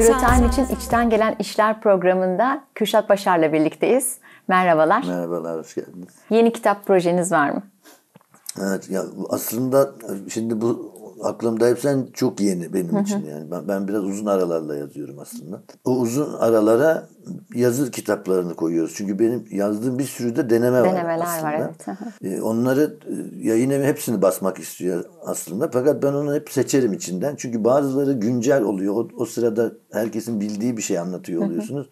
Bürotime için içten gelen işler programında Kürşat Başar'la birlikteyiz. Merhabalar. Merhabalar, hoş geldiniz. Yeni kitap projeniz var mı? Evet, ya aslında şimdi bu aklımda hep sen çok yeni benim Hı-hı. için yani. Ben, ben biraz uzun aralarla yazıyorum aslında. O uzun aralara yazı kitaplarını koyuyoruz. Çünkü benim yazdığım bir sürü de deneme Denemeler var aslında. Var, evet. E, onları e, yayın evi hepsini basmak istiyor aslında. Fakat ben onu hep seçerim içinden. Çünkü bazıları güncel oluyor. O, o sırada herkesin bildiği bir şey anlatıyor oluyorsunuz.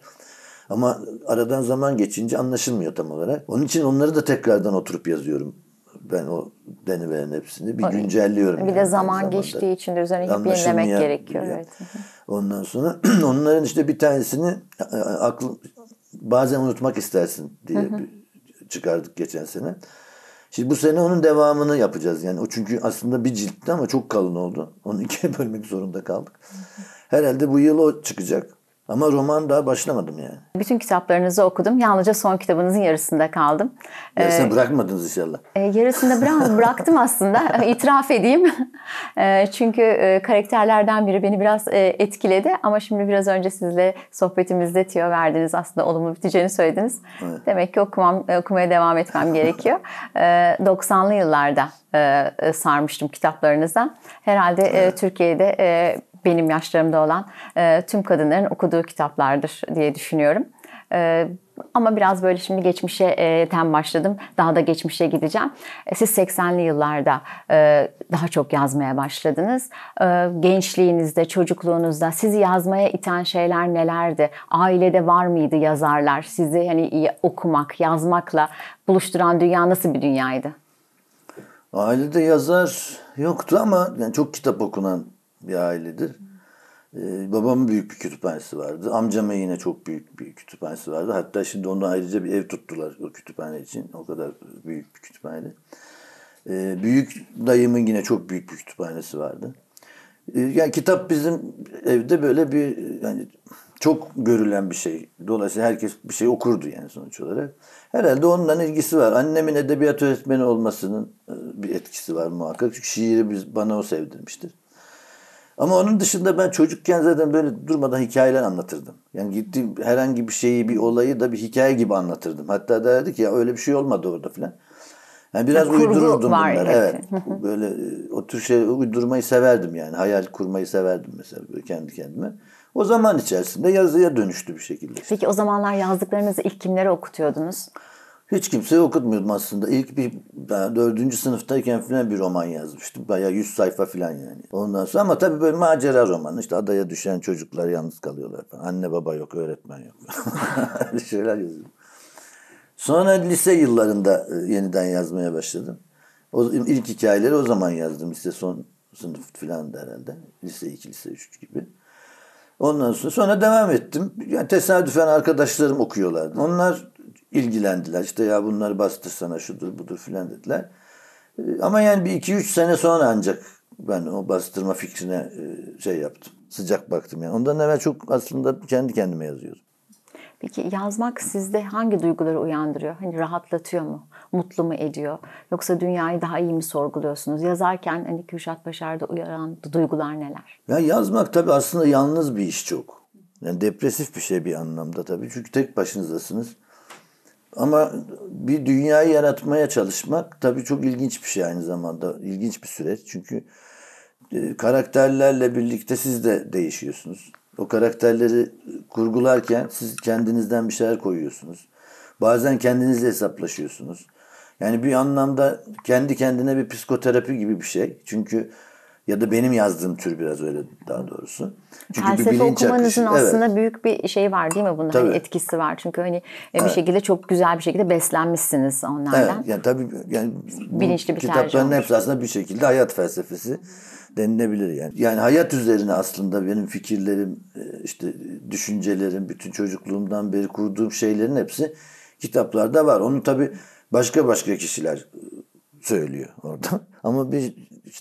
Ama aradan zaman geçince anlaşılmıyor tam olarak. Onun için onları da tekrardan oturup yazıyorum ben o deniveren hepsini bir Orayı. güncelliyorum. Bir yani de zaman geçtiği için de üzerine hep yenilemek gerekiyor. Evet. Ondan sonra onların işte bir tanesini e, e, aklım bazen unutmak istersin diye hı hı. çıkardık geçen sene. Şimdi bu sene onun devamını yapacağız. Yani o çünkü aslında bir ciltti ama çok kalın oldu. Onu ikiye bölmek zorunda kaldık. Herhalde bu yıl o çıkacak. Ama roman daha başlamadım yani. Bütün kitaplarınızı okudum. Yalnızca son kitabınızın yarısında kaldım. Yarısını ee, bırakmadınız inşallah. E, yarısında bıra bıraktım aslında. İtiraf edeyim. E, çünkü e, karakterlerden biri beni biraz e, etkiledi. Ama şimdi biraz önce sizle sohbetimizde tiyo verdiniz. Aslında olumlu biteceğini söylediniz. Evet. Demek ki okumam, e, okumaya devam etmem gerekiyor. E, 90'lı yıllarda e, e, sarmıştım kitaplarınıza. Herhalde e, evet. e, Türkiye'de... E, benim yaşlarımda olan e, tüm kadınların okuduğu kitaplardır diye düşünüyorum. E, ama biraz böyle şimdi geçmişe e, tem başladım. Daha da geçmişe gideceğim. E, siz 80'li yıllarda e, daha çok yazmaya başladınız. E, gençliğinizde, çocukluğunuzda sizi yazmaya iten şeyler nelerdi? Ailede var mıydı yazarlar? Sizi hani okumak, yazmakla buluşturan dünya nasıl bir dünyaydı? Ailede yazar yoktu ama yani çok kitap okunan bir ailedir. Ee, babamın büyük bir kütüphanesi vardı. amcama yine çok büyük bir kütüphanesi vardı. Hatta şimdi ondan ayrıca bir ev tuttular o kütüphane için. O kadar büyük bir kütüphane. Ee, büyük dayımın yine çok büyük bir kütüphanesi vardı. Ee, yani kitap bizim evde böyle bir yani çok görülen bir şey. Dolayısıyla herkes bir şey okurdu yani sonuç olarak. Herhalde onunla ilgisi var. Annemin edebiyat öğretmeni olmasının e, bir etkisi var muhakkak. Çünkü şiiri biz, bana o sevdirmiştir. Ama onun dışında ben çocukken zaten böyle durmadan hikayeler anlatırdım. Yani gittiğim herhangi bir şeyi, bir olayı da bir hikaye gibi anlatırdım. Hatta derdi ki ya öyle bir şey olmadı orada filan. Yani biraz ya, uydururdum bunları. Evet. böyle e, o tür şey uydurmayı severdim yani. Hayal kurmayı severdim mesela böyle kendi kendime. O zaman içerisinde yazıya dönüştü bir şekilde. Işte. Peki o zamanlar yazdıklarınızı ilk kimlere okutuyordunuz? Hiç kimseye okutmuyordum aslında. İlk bir dördüncü sınıftayken falan bir roman yazmıştım. Bayağı yüz sayfa falan yani. Ondan sonra ama tabii böyle macera romanı. İşte adaya düşen çocuklar yalnız kalıyorlar falan. Anne baba yok, öğretmen yok. bir şeyler yazıyordum. Sonra lise yıllarında e, yeniden yazmaya başladım. O, ilk hikayeleri o zaman yazdım. Lise son sınıf falan da herhalde. Lise 2, lise 3 gibi. Ondan sonra sonra devam ettim. Yani tesadüfen arkadaşlarım okuyorlardı. Onlar ilgilendiler. İşte ya bunları bastırsana şudur budur filan dediler. Ee, ama yani bir iki üç sene sonra ancak ben o bastırma fikrine e, şey yaptım. Sıcak baktım yani. Ondan evvel çok aslında kendi kendime yazıyordum. Peki yazmak sizde hangi duyguları uyandırıyor? Hani rahatlatıyor mu? Mutlu mu ediyor? Yoksa dünyayı daha iyi mi sorguluyorsunuz? Yazarken hani Kürşat Başar'da uyaran duygular neler? Ya yazmak tabii aslında yalnız bir iş çok. Yani depresif bir şey bir anlamda tabii. Çünkü tek başınızdasınız. Ama bir dünyayı yaratmaya çalışmak tabii çok ilginç bir şey aynı zamanda. İlginç bir süreç. Çünkü e, karakterlerle birlikte siz de değişiyorsunuz. O karakterleri kurgularken siz kendinizden bir şeyler koyuyorsunuz. Bazen kendinizle hesaplaşıyorsunuz. Yani bir anlamda kendi kendine bir psikoterapi gibi bir şey. Çünkü ya da benim yazdığım tür biraz öyle daha doğrusu. Çünkü Felsefe bir okumanızın akışı, aslında evet. büyük bir şey var değil mi bunda? Hani tabii. Hani etkisi var. Çünkü hani e, evet. bir şekilde çok güzel bir şekilde beslenmişsiniz onlardan. Evet. Yani tabii yani bilinçli bir kitapların hepsi aslında bir şekilde hayat felsefesi denilebilir yani. Yani hayat üzerine aslında benim fikirlerim, e, işte düşüncelerim, bütün çocukluğumdan beri kurduğum şeylerin hepsi kitaplarda var. Onu tabii başka başka kişiler e, söylüyor orada. Ama bir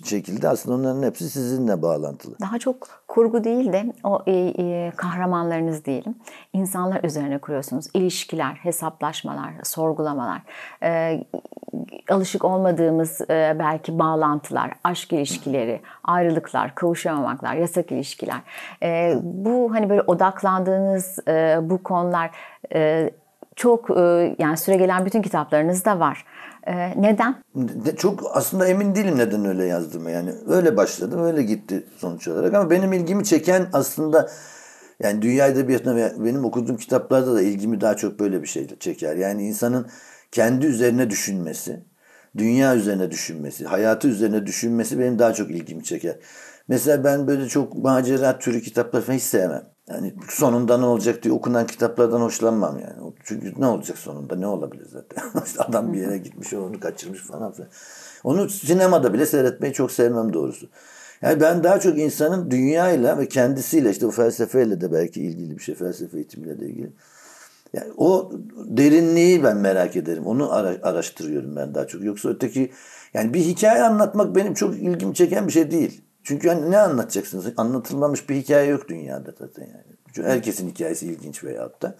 şekilde aslında onların hepsi sizinle bağlantılı. Daha çok kurgu değil de o e, e, kahramanlarınız diyelim. İnsanlar üzerine kuruyorsunuz. İlişkiler, hesaplaşmalar, sorgulamalar, e, alışık olmadığımız e, belki bağlantılar, aşk ilişkileri, ayrılıklar, kavuşamamaklar, yasak ilişkiler. E, bu hani böyle odaklandığınız e, bu konular e, çok e, yani gelen bütün kitaplarınızda var. Ee, neden? Çok aslında emin değilim neden öyle yazdım yani. Öyle başladı öyle gitti sonuç olarak ama benim ilgimi çeken aslında yani dünya edebiyatına benim okuduğum kitaplarda da ilgimi daha çok böyle bir şeyle çeker. Yani insanın kendi üzerine düşünmesi, dünya üzerine düşünmesi, hayatı üzerine düşünmesi benim daha çok ilgimi çeker. Mesela ben böyle çok macera türü kitapları falan hiç sevmem. Yani sonunda ne olacak diye okunan kitaplardan hoşlanmam yani. Çünkü ne olacak sonunda ne olabilir zaten. Adam bir yere gitmiş onu kaçırmış falan filan. Onu sinemada bile seyretmeyi çok sevmem doğrusu. Yani ben daha çok insanın dünyayla ve kendisiyle işte o felsefeyle de belki ilgili bir şey. Felsefe eğitimiyle de ilgili. Yani o derinliği ben merak ederim. Onu ara, araştırıyorum ben daha çok. Yoksa öteki yani bir hikaye anlatmak benim çok ilgimi çeken bir şey değil. Çünkü hani ne anlatacaksınız? Anlatılmamış bir hikaye yok dünyada zaten yani. Çünkü herkesin hikayesi ilginç veyahut da.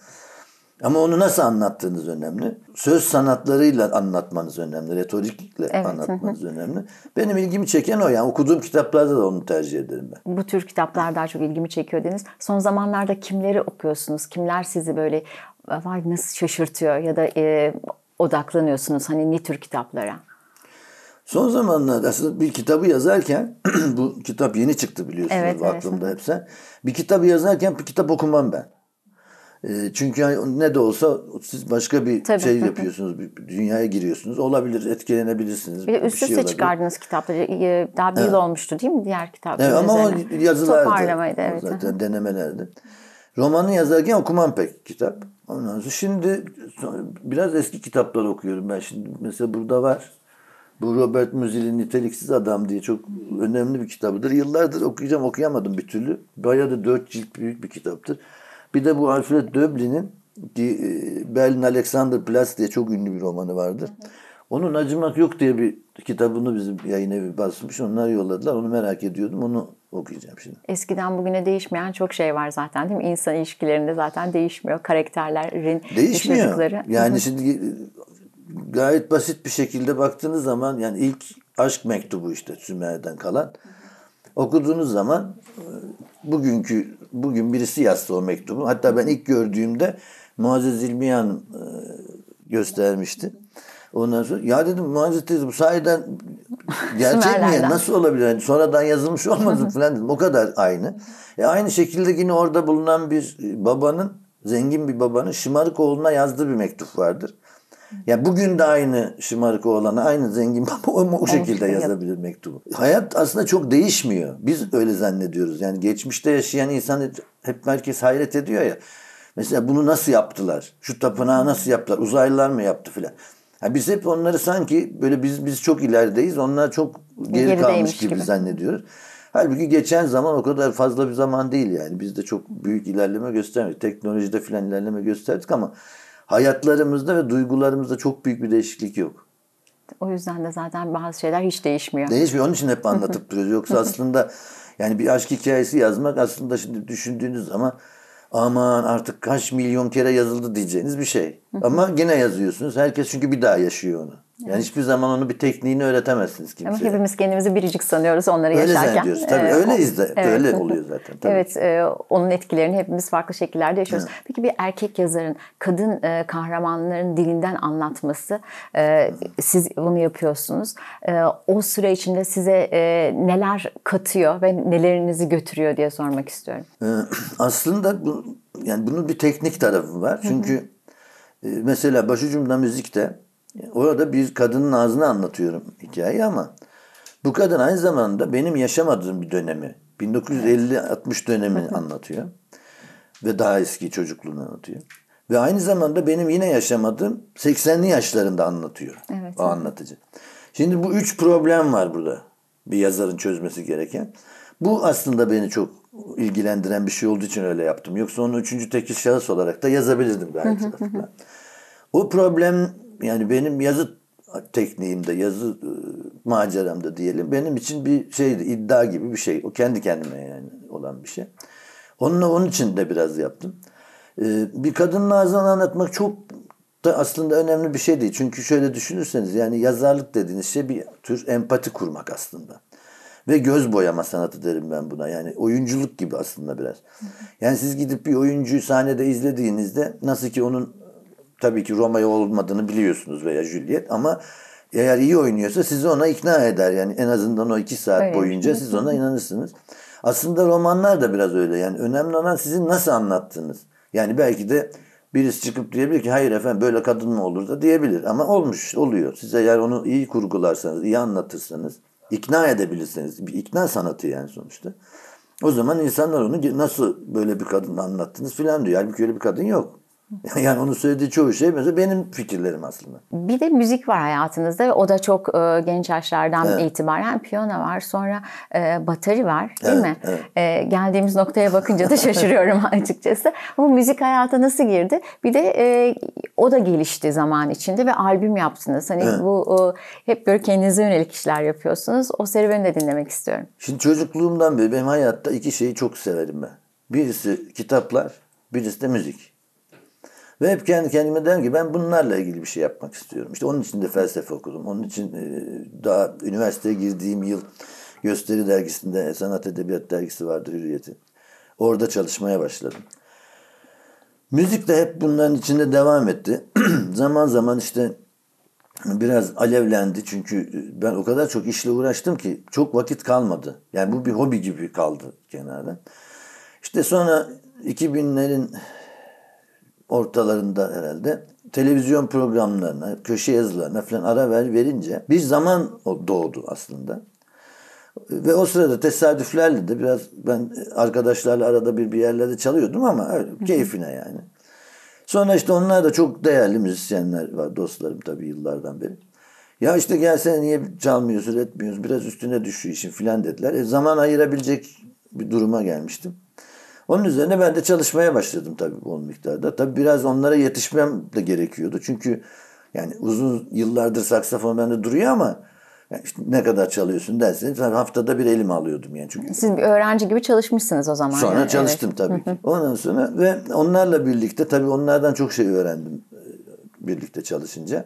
Ama onu nasıl anlattığınız önemli. Söz sanatlarıyla anlatmanız önemli. Retorikle evet. anlatmanız önemli. Benim ilgimi çeken o. Yani okuduğum kitaplarda da onu tercih ederim ben. Bu tür kitaplar daha çok ilgimi çekiyor Deniz. Son zamanlarda kimleri okuyorsunuz? Kimler sizi böyle vay nasıl şaşırtıyor ya da e, odaklanıyorsunuz hani ne tür kitaplara? Son zamanlarda aslında bir kitabı yazarken bu kitap yeni çıktı biliyorsunuz evet, aklımda evet. hepsi. Bir kitabı yazarken bir kitap okumam ben. Ee, çünkü hani ne de olsa siz başka bir Tabii. şey yapıyorsunuz, bir dünyaya giriyorsunuz. Olabilir, etkilenebilirsiniz. Bir de üst üste şey çıkardınız kitapları. E, e, daha bir evet. yıl olmuştu değil mi diğer kitaplar evet, Ama üzerine. o yazılardı. Toparlamaydı evet. Zaten denemelerdi. Romanı yazarken okumam pek kitap. Ondan sonra şimdi biraz eski kitaplar okuyorum ben. Şimdi mesela burada var bu Robert Musil'in Niteliksiz Adam diye çok önemli bir kitabıdır. Yıllardır okuyacağım okuyamadım bir türlü. Bayağı da dört cilt büyük bir kitaptır. Bir de bu Alfred Döblin'in e, Berlin Alexander Platz diye çok ünlü bir romanı vardır. Onun Acımak Yok diye bir kitabını bizim yayın evi basmış. Onlar yolladılar. Onu merak ediyordum. Onu okuyacağım şimdi. Eskiden bugüne değişmeyen çok şey var zaten değil mi? İnsan ilişkilerinde zaten değişmiyor. Karakterlerin değişmiyor. Yani şimdi gayet basit bir şekilde baktığınız zaman yani ilk aşk mektubu işte Sümer'den kalan. Okuduğunuz zaman e, bugünkü bugün birisi yazdı o mektubu. Hatta ben ilk gördüğümde Muazzez İlmiyan e, göstermişti. Ondan sonra ya dedim Muazzez teyze bu sahiden gerçek mi nasıl olabilir? Yani sonradan yazılmış olmadı falan dedim. O kadar aynı. E aynı şekilde yine orada bulunan bir e, babanın zengin bir babanın şımarık oğluna yazdığı bir mektup vardır. Ya bugün de aynı şımarık oğlana aynı zengin baba ama o şekilde yazabilir mektubu. Hayat aslında çok değişmiyor. Biz öyle zannediyoruz. Yani geçmişte yaşayan insan hep herkes hayret ediyor ya. Mesela bunu nasıl yaptılar? Şu tapınağı nasıl yaptılar? Uzaylılar mı yaptı filan? Yani biz hep onları sanki böyle biz biz çok ilerideyiz. Onlar çok geri kalmış gibi, gibi zannediyoruz. Halbuki geçen zaman o kadar fazla bir zaman değil yani. Biz de çok büyük ilerleme göstermedik. Teknolojide filan ilerleme gösterdik ama hayatlarımızda ve duygularımızda çok büyük bir değişiklik yok. O yüzden de zaten bazı şeyler hiç değişmiyor. Değişmiyor. Onun için hep anlatıp duruyoruz. Yoksa aslında yani bir aşk hikayesi yazmak aslında şimdi düşündüğünüz zaman aman artık kaç milyon kere yazıldı diyeceğiniz bir şey. Ama gene yazıyorsunuz. Herkes çünkü bir daha yaşıyor onu. Yani hiçbir zaman onu bir tekniğini öğretemezsiniz kimseye. Ama hepimiz kendimizi biricik sanıyoruz onları öyle yaşarken. Öyle zannediyoruz. Tabii ee, öyleyiz de. Evet. Öyle oluyor zaten. Tabii. Evet. E, onun etkilerini hepimiz farklı şekillerde yaşıyoruz. Hı. Peki bir erkek yazarın kadın e, kahramanların dilinden anlatması e, siz bunu yapıyorsunuz. E, o süre içinde size e, neler katıyor ve nelerinizi götürüyor diye sormak istiyorum. E, aslında bu, yani bunun bir teknik tarafı var. Çünkü hı hı. E, mesela başucumda müzikte Orada bir kadının ağzını anlatıyorum hikayeyi ama bu kadın aynı zamanda benim yaşamadığım bir dönemi 1950-60 dönemini anlatıyor. Ve daha eski çocukluğunu anlatıyor. Ve aynı zamanda benim yine yaşamadığım 80'li yaşlarında anlatıyor. Evet. O anlatıcı. Şimdi bu üç problem var burada. Bir yazarın çözmesi gereken. Bu aslında beni çok ilgilendiren bir şey olduğu için öyle yaptım. Yoksa onu üçüncü tekil şahıs olarak da yazabilirdim gayet. o problem yani benim yazı tekniğimde, yazı e, maceramda diyelim benim için bir şeydi, iddia gibi bir şey. O kendi kendime yani olan bir şey. Onunla onun için de biraz yaptım. E, bir kadının ağzından anlatmak çok da aslında önemli bir şey değil. Çünkü şöyle düşünürseniz yani yazarlık dediğiniz şey bir tür empati kurmak aslında. Ve göz boyama sanatı derim ben buna. Yani oyunculuk gibi aslında biraz. Yani siz gidip bir oyuncuyu sahnede izlediğinizde nasıl ki onun tabii ki Roma'ya olmadığını biliyorsunuz veya Juliet ama eğer iyi oynuyorsa sizi ona ikna eder. Yani en azından o iki saat evet. boyunca siz ona inanırsınız. Aslında romanlar da biraz öyle. Yani önemli olan sizin nasıl anlattığınız. Yani belki de birisi çıkıp diyebilir ki hayır efendim böyle kadın mı olur da diyebilir. Ama olmuş oluyor. Siz eğer onu iyi kurgularsanız, iyi anlatırsanız, ikna edebilirsiniz. Bir ikna sanatı yani sonuçta. O zaman insanlar onu nasıl böyle bir kadın anlattınız filan diyor. Halbuki öyle bir kadın yok. yani onun söylediği çoğu şey mesela benim fikirlerim aslında. Bir de müzik var hayatınızda ve o da çok e, genç yaşlardan evet. itibaren piyano var sonra e, bateri var değil evet, mi? Evet. E, geldiğimiz noktaya bakınca da şaşırıyorum açıkçası. Bu müzik hayata nasıl girdi? Bir de e, o da gelişti zaman içinde ve albüm yaptınız. Hani evet. bu e, hep böyle kendinize yönelik işler yapıyorsunuz. O serüveni de dinlemek istiyorum. Şimdi çocukluğumdan beri benim hayatta iki şeyi çok severim ben. Birisi kitaplar, birisi de müzik. Ve hep kendi kendime dedim ki ben bunlarla ilgili bir şey yapmak istiyorum. İşte onun için de felsefe okudum. Onun için e, daha üniversiteye girdiğim yıl Gösteri dergisinde Sanat Edebiyat dergisi vardı Hürriyet'in. Orada çalışmaya başladım. Müzik de hep bunların içinde devam etti. zaman zaman işte biraz alevlendi çünkü e, ben o kadar çok işle uğraştım ki çok vakit kalmadı. Yani bu bir hobi gibi kaldı kenarda. İşte sonra 2000'lerin ortalarında herhalde televizyon programlarına, köşe yazılarına falan ara ver, verince bir zaman doğdu aslında. Ve o sırada tesadüflerle de biraz ben arkadaşlarla arada bir bir yerlerde çalıyordum ama öyle, keyfine yani. Sonra işte onlar da çok değerli müzisyenler var dostlarım tabii yıllardan beri. Ya işte gelsene niye çalmıyorsun etmiyorsun biraz üstüne düşüyor işin filan dediler. E, zaman ayırabilecek bir duruma gelmiştim. Onun üzerine ben de çalışmaya başladım tabii bol miktarda. Tabii biraz onlara yetişmem de gerekiyordu. Çünkü yani uzun yıllardır saksafon bende duruyor ama yani işte ne kadar çalıyorsun derseniz haftada bir elim alıyordum yani çünkü. Siz bir öğrenci gibi çalışmışsınız o zaman. Sonra yani, çalıştım evet. tabii ki. Ondan sonra ve onlarla birlikte tabii onlardan çok şey öğrendim e, birlikte çalışınca.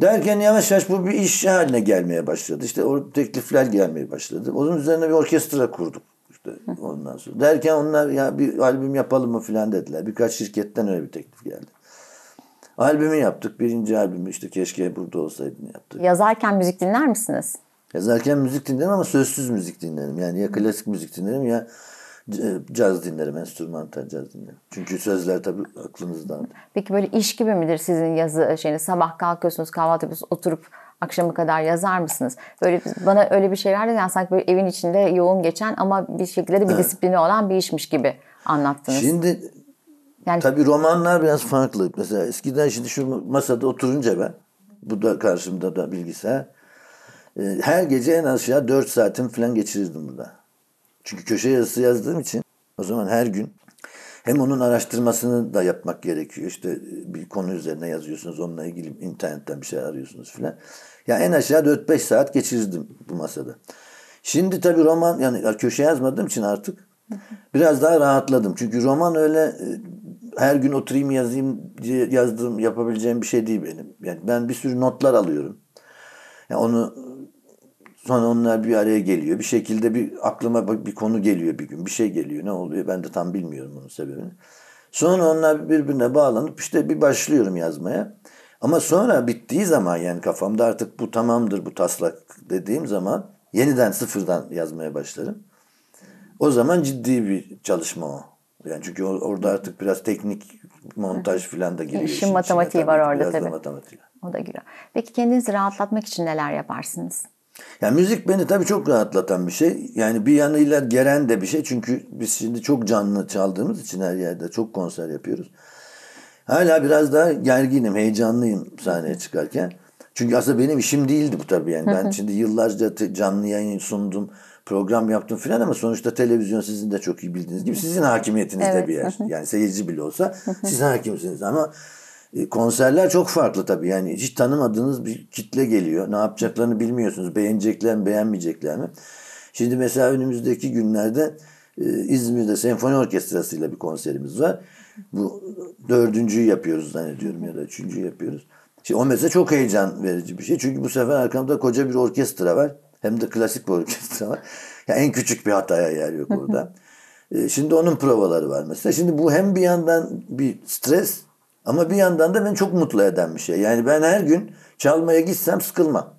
Derken yavaş yavaş bu bir iş haline gelmeye başladı. İşte o teklifler gelmeye başladı. Onun üzerine bir orkestra kurduk konuştu ondan sonra. Derken onlar ya bir albüm yapalım mı filan dediler. Birkaç şirketten öyle bir teklif geldi. Albümü yaptık. Birinci albümü işte keşke burada olsaydın yaptık. Yazarken müzik dinler misiniz? Yazarken müzik dinlerim ama sözsüz müzik dinlerim. Yani ya klasik müzik dinlerim ya e, caz dinlerim, enstrümantal caz dinlerim. Çünkü sözler tabii aklınızdan Peki böyle iş gibi midir sizin yazı şeyini? Sabah kalkıyorsunuz, kahvaltı yapıyorsunuz, oturup Akşamı kadar yazar mısınız? Böyle bana öyle bir şeyler de yani sanki böyle evin içinde yoğun geçen ama bir şekilde de bir evet. disiplini olan bir işmiş gibi anlattınız. Şimdi yani... tabii romanlar biraz farklı. Mesela eskiden şimdi şu masada oturunca ben bu da karşımda da bilgisayar. E, her gece en az ya 4 saatim falan geçirirdim burada. Çünkü köşe yazısı yazdığım için o zaman her gün hem onun araştırmasını da yapmak gerekiyor. İşte bir konu üzerine yazıyorsunuz, onunla ilgili internetten bir şey arıyorsunuz filan. Yani en aşağı 4-5 saat geçirdim bu masada. Şimdi tabii roman yani köşe yazmadığım için artık biraz daha rahatladım. Çünkü roman öyle e, her gün oturayım yazayım diye yazdığım yapabileceğim bir şey değil benim. Yani ben bir sürü notlar alıyorum. Yani onu sonra onlar bir araya geliyor. Bir şekilde bir aklıma bir konu geliyor bir gün. Bir şey geliyor. Ne oluyor? Ben de tam bilmiyorum onun sebebini. Sonra onlar birbirine bağlanıp işte bir başlıyorum yazmaya. Ama sonra bittiği zaman yani kafamda artık bu tamamdır bu taslak dediğim zaman yeniden sıfırdan yazmaya başlarım. O zaman ciddi bir çalışma o. Yani çünkü orada artık biraz teknik montaj filan da giriyor. İşin matematiği var orada tabii. Matematiği. O da giriyor. Peki kendinizi rahatlatmak için neler yaparsınız? Yani müzik beni tabii çok rahatlatan bir şey. Yani bir yanıyla geren de bir şey. Çünkü biz şimdi çok canlı çaldığımız için her yerde çok konser yapıyoruz. Hala biraz daha gerginim, heyecanlıyım sahneye çıkarken. Çünkü aslında benim işim değildi bu tabii yani. Ben şimdi yıllarca canlı yayın sundum, program yaptım filan ama sonuçta televizyon sizin de çok iyi bildiğiniz gibi sizin hakimiyetinizde evet. bir yer. Yani seyirci bile olsa siz hakimsiniz ama e, konserler çok farklı tabii. Yani hiç tanımadığınız bir kitle geliyor. Ne yapacaklarını bilmiyorsunuz. Beğenecekler mi, beğenmeyecekler mi? Şimdi mesela önümüzdeki günlerde e, İzmir'de senfoni orkestrasıyla bir konserimiz var. Bu dördüncüyü yapıyoruz zannediyorum ya da üçüncüyü yapıyoruz. Şimdi o mesela çok heyecan verici bir şey. Çünkü bu sefer arkamda koca bir orkestra var. Hem de klasik bir orkestra var. Yani en küçük bir hataya yer yok orada. Ee, şimdi onun provaları var mesela. Şimdi bu hem bir yandan bir stres ama bir yandan da beni çok mutlu eden bir şey. Yani ben her gün çalmaya gitsem sıkılmam.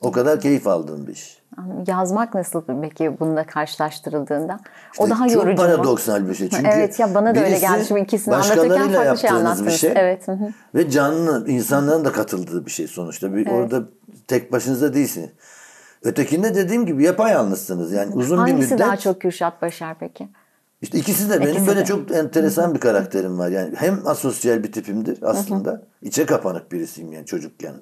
O kadar keyif aldığım bir şey. Yazmak nasıl peki bununla karşılaştırıldığında? İşte o daha çok yorucu Çok paradoksal bir şey. Çünkü evet ya bana da öyle geldi. Şimdi ikisini anlatırken farklı şey anlattınız. Bir şey. Evet. Ve canlı insanların da katıldığı bir şey sonuçta. Bir, evet. Orada tek başınıza değilsiniz. Ötekinde dediğim gibi yapayalnızsınız. Yani uzun Hangisi bir müddet. Hangisi daha çok Kürşat Başar peki? İşte ikisi de benim ikisi böyle de. çok enteresan bir karakterim var. Yani hem asosyal bir tipimdir aslında. Hı hı. İçe kapanık birisiyim yani çocukken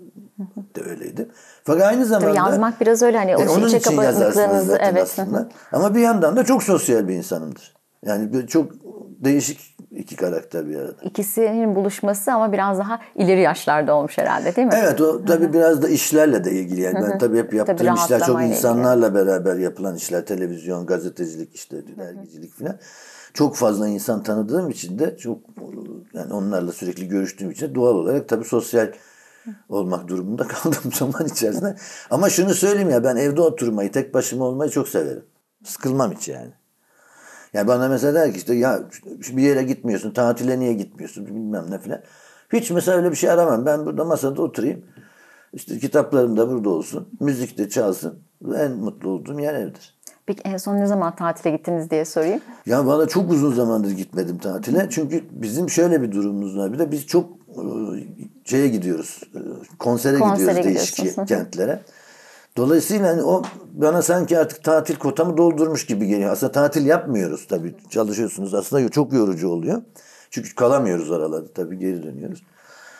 de öyleydim. Fakat aynı zamanda Tabii yazmak biraz öyle hani e, onun içe için yazarsınız zaten evet. aslında. Ama bir yandan da çok sosyal bir insanımdır. Yani çok değişik İki karakter bir arada. İkisinin buluşması ama biraz daha ileri yaşlarda olmuş herhalde değil mi? Evet o tabii Hı-hı. biraz da işlerle de ilgili. Yani ben tabii hep yaptığım tabii işler çok insanlarla ilgili. beraber yapılan işler. Televizyon, gazetecilik işte dergicilik falan. Çok fazla insan tanıdığım için de çok yani onlarla sürekli görüştüğüm için doğal olarak tabii sosyal olmak durumunda kaldım zaman içerisinde. Ama şunu söyleyeyim ya ben evde oturmayı, tek başıma olmayı çok severim. Sıkılmam hiç yani. Yani bana mesela der ki işte ya bir yere gitmiyorsun, tatile niye gitmiyorsun bilmem ne filan. Hiç mesela öyle bir şey aramam. Ben burada masada oturayım. İşte kitaplarım da burada olsun. Müzik de çalsın. En mutlu olduğum yer evdir. Peki en son ne zaman tatile gittiniz diye sorayım. Ya valla çok uzun zamandır gitmedim tatile. Çünkü bizim şöyle bir durumumuz var. Bir de biz çok e, şeye gidiyoruz. E, konsere, konsere gidiyoruz değişik kentlere. Dolayısıyla hani o bana sanki artık tatil kotamı doldurmuş gibi geliyor. Aslında tatil yapmıyoruz tabii. Çalışıyorsunuz. Aslında çok yorucu oluyor. Çünkü kalamıyoruz aralarda tabii geri dönüyoruz.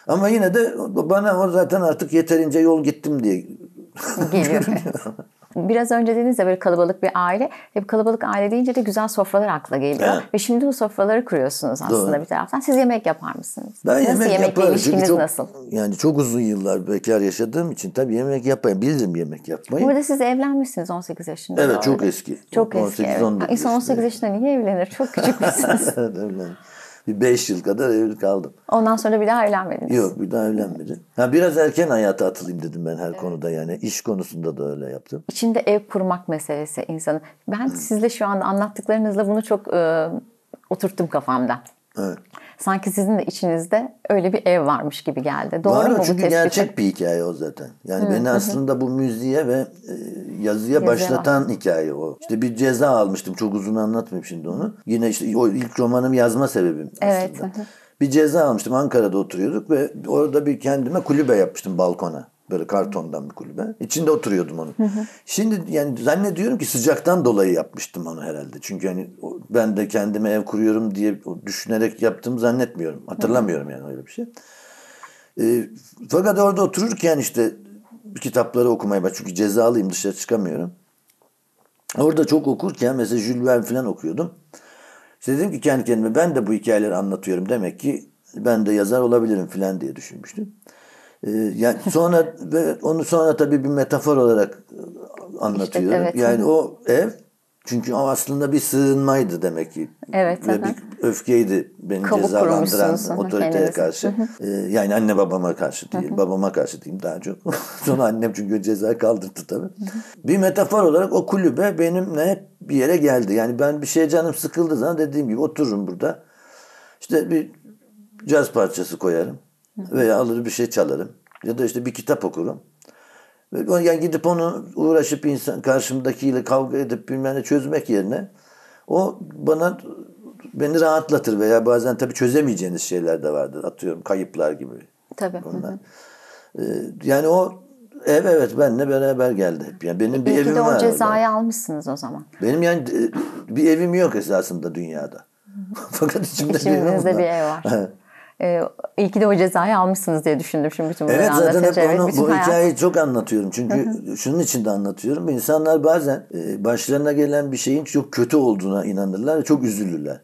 Ama yine de bana o zaten artık yeterince yol gittim diye geliyor. biraz önce dediniz ya böyle kalabalık bir aile. Hep kalabalık aile deyince de güzel sofralar akla geliyor. Evet. Ve şimdi bu sofraları kuruyorsunuz aslında Doğru. bir taraftan. Siz yemek yapar mısınız? Ben nasıl yemek yemekle yaparım. ilişkiniz çok, nasıl? Yani çok uzun yıllar bekar yaşadığım için tabii yemek yapmayı bilirim yemek yapmayı. Burada siz evlenmişsiniz 18 yaşında. Evet çok eski. Çok 18, eski. Evet. İnsan 18 yaşında niye evlenir? Çok küçük misiniz? evet evlendim bir beş yıl kadar evli kaldım. Ondan sonra bir daha evlenmediniz. Yok bir daha evlenmedim. Ha, biraz erken hayata atılayım dedim ben her evet. konuda yani. iş konusunda da öyle yaptım. İçinde ev kurmak meselesi insanın. Ben sizle şu anda anlattıklarınızla bunu çok e, oturttum kafamda. Evet. Sanki sizin de içinizde öyle bir ev varmış gibi geldi. Doğru Var, mu çünkü bu gerçek bir hikaye o zaten. Yani hı, beni aslında bu müziğe ve e, yazıya, başlatan hikaye o. İşte bir ceza almıştım. Çok uzun anlatmayayım şimdi onu. Yine işte o ilk romanım yazma sebebim aslında. Evet. Bir ceza almıştım. Ankara'da oturuyorduk ve orada bir kendime kulübe yapmıştım balkona. Böyle kartondan bir kulübe. İçinde oturuyordum onun. Hı hı. Şimdi yani zannediyorum ki sıcaktan dolayı yapmıştım onu herhalde. Çünkü hani ben de kendime ev kuruyorum diye düşünerek yaptığımı zannetmiyorum. Hatırlamıyorum hı hı. yani öyle bir şey. E, fakat orada otururken işte kitapları okumaya bak çünkü cezalıyım dışarı çıkamıyorum. Orada çok okurken mesela Jules Verne falan okuyordum. İşte dedim ki kendi kendime ben de bu hikayeleri anlatıyorum demek ki ben de yazar olabilirim falan diye düşünmüştüm. Ee, yani sonra ve onu sonra tabii bir metafor olarak e, anlatıyorum. İşte, evet. Yani o ev çünkü o aslında bir sığınmaydı demek ki. Evet. Ve hı. bir öfkeydi beni Kabuk cezalandıran otoriteye kendiniz. karşı. Ee, yani anne babama karşı değil. Babama karşı diyeyim daha çok. Sonra annem çünkü ceza kaldırdı tabii. Bir metafor olarak o kulübe benimle hep bir yere geldi. Yani ben bir şey canım sıkıldı zaman dediğim gibi otururum burada. İşte bir caz parçası koyarım. Veya alır bir şey çalarım. Ya da işte bir kitap okurum. Yani gidip onu uğraşıp insan karşımdakiyle kavga edip bilmem ne çözmek yerine o bana beni rahatlatır veya bazen tabii çözemeyeceğiniz şeyler de vardır. Atıyorum kayıplar gibi. Tabii. Bunlar. Ee, yani o ev evet benle beraber geldi Yani benim e, bir evim de o cezayı orada. almışsınız o zaman. Benim yani e, bir evim yok esasında dünyada. Fakat içimde bir ev var. Ee, iyi ki de o cezayı almışsınız diye düşündüm şimdi bütün bunları evet, zaten hep evet, onu, bu hayat... hikayeyi çok anlatıyorum. Çünkü şunun için de anlatıyorum. İnsanlar bazen e, başlarına gelen bir şeyin çok kötü olduğuna inanırlar ve çok üzülürler.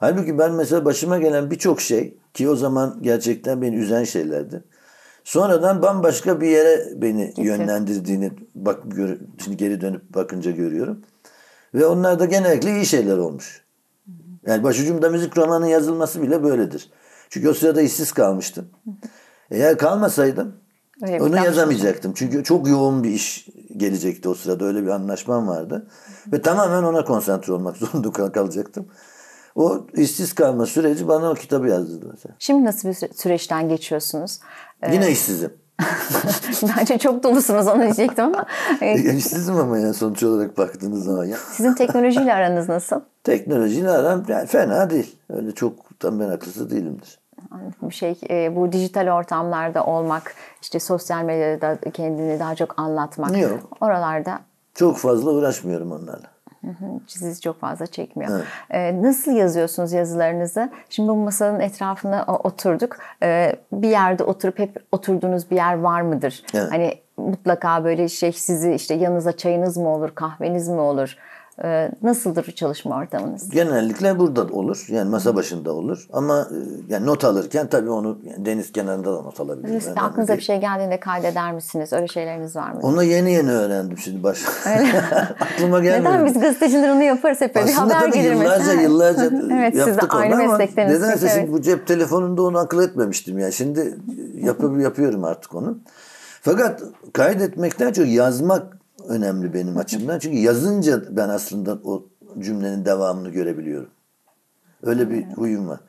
Halbuki ben mesela başıma gelen birçok şey ki o zaman gerçekten beni üzen şeylerdi. Sonradan bambaşka bir yere beni Getir. yönlendirdiğini bak gör, şimdi geri dönüp bakınca görüyorum. Ve onlar da genellikle iyi şeyler olmuş. Yani başucumda müzik romanın yazılması bile böyledir. Çünkü o sırada işsiz kalmıştım. Eğer kalmasaydım Öyle onu yazamayacaktım. Çünkü çok yoğun bir iş gelecekti o sırada. Öyle bir anlaşmam vardı. Ve tamamen ona konsantre olmak zorunda kalacaktım. O işsiz kalma süreci bana o kitabı yazdırdı mesela. Şimdi nasıl bir süreçten geçiyorsunuz? Ee... Yine işsizim. Bence çok dolusunuz onu diyecektim ama. E, işsizim ama yani sonuç olarak baktığınız zaman. Ya. Sizin teknolojiyle aranız nasıl? teknolojiyle aram fena değil. Öyle çok tam ben akılsı değilimdir şey e, bu dijital ortamlarda olmak, işte sosyal medyada kendini daha çok anlatmak. Yok. Oralarda çok fazla uğraşmıyorum onlarla. Sizi çok fazla çekmiyor. Evet. Ee, nasıl yazıyorsunuz yazılarınızı? Şimdi bu masanın etrafına oturduk. Ee, bir yerde oturup hep oturduğunuz bir yer var mıdır? Evet. Hani mutlaka böyle şey sizi işte yanınıza çayınız mı olur, kahveniz mi olur? Ee, nasıldır çalışma ortamınız? Genellikle burada olur. Yani masa başında olur. Ama e, yani not alırken tabii onu yani deniz kenarında da not alabiliriz. Önemli aklınıza değil. bir şey geldiğinde kaydeder misiniz? Öyle şeyleriniz var mı? Onu yeni yeni öğrendim şimdi baş. Aklıma gelmedi. Neden biz gazeteciler onu yaparız hep Aslında bir haber gelir mi? Yıllarca yıllarca evet, yaptık siz de aynı onu ama nedense evet. şimdi bu cep telefonunda onu akıl etmemiştim. Yani şimdi yapıp yapıyorum artık onu. Fakat kaydetmekten çok yazmak önemli benim açımdan. Çünkü yazınca ben aslında o cümlenin devamını görebiliyorum. Öyle bir huyum var.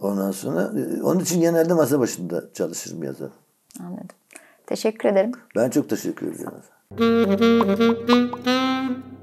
Ondan sonra e, onun için genelde masa başında çalışırım yazarım. Anladım. Teşekkür ederim. Ben çok teşekkür ederim.